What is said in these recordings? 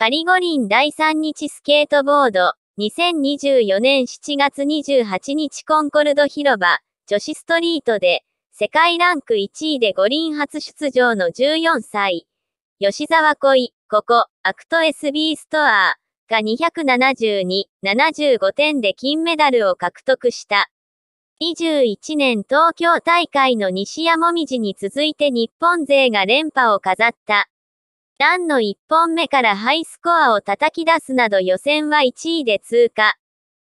パリ五輪第3日スケートボード、2024年7月28日コンコルド広場、女子ストリートで、世界ランク1位で五輪初出場の14歳、吉沢恋、ここ、アクト SB ストアが272、75点で金メダルを獲得した。21年東京大会の西山もみじに続いて日本勢が連覇を飾った。段の1本目からハイスコアを叩き出すなど予選は1位で通過。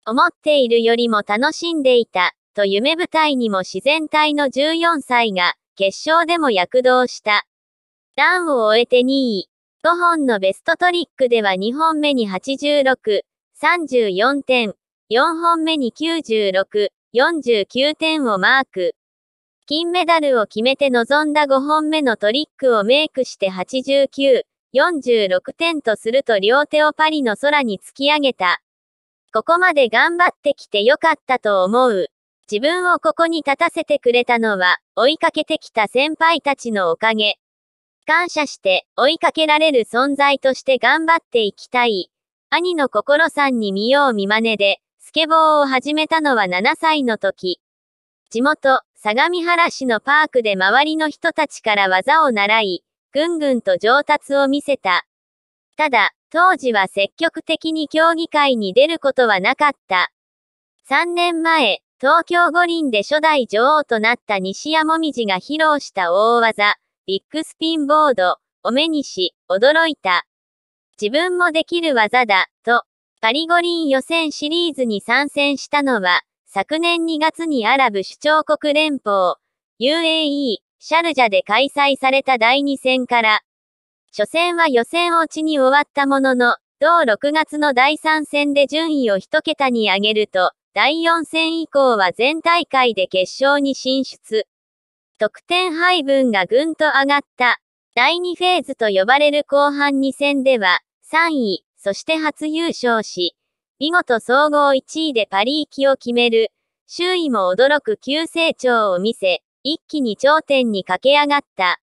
思っているよりも楽しんでいた、と夢舞台にも自然体の14歳が、決勝でも躍動した。段を終えて2位。5本のベストトリックでは2本目に86、34点、4本目に96、49点をマーク。金メダルを決めて臨んだ5本目のトリックをメイクして89、46点とすると両手をパリの空に突き上げた。ここまで頑張ってきてよかったと思う。自分をここに立たせてくれたのは、追いかけてきた先輩たちのおかげ。感謝して、追いかけられる存在として頑張っていきたい。兄の心さんに見よう見真似で、スケボーを始めたのは7歳の時。地元、相模原市のパークで周りの人たちから技を習い、ぐんぐんと上達を見せた。ただ、当時は積極的に競技会に出ることはなかった。3年前、東京五輪で初代女王となった西矢椛が披露した大技、ビッグスピンボード、お目にし、驚いた。自分もできる技だ、と、パリ五輪予選シリーズに参戦したのは、昨年2月にアラブ首長国連邦、UAE、シャルジャで開催された第2戦から、初戦は予選落ちに終わったものの、同6月の第3戦で順位を1桁に上げると、第4戦以降は全大会で決勝に進出。得点配分がぐんと上がった。第2フェーズと呼ばれる後半2戦では、3位、そして初優勝し、見事総合1位でパリ行きを決める。周囲も驚く急成長を見せ、一気に頂点に駆け上がった。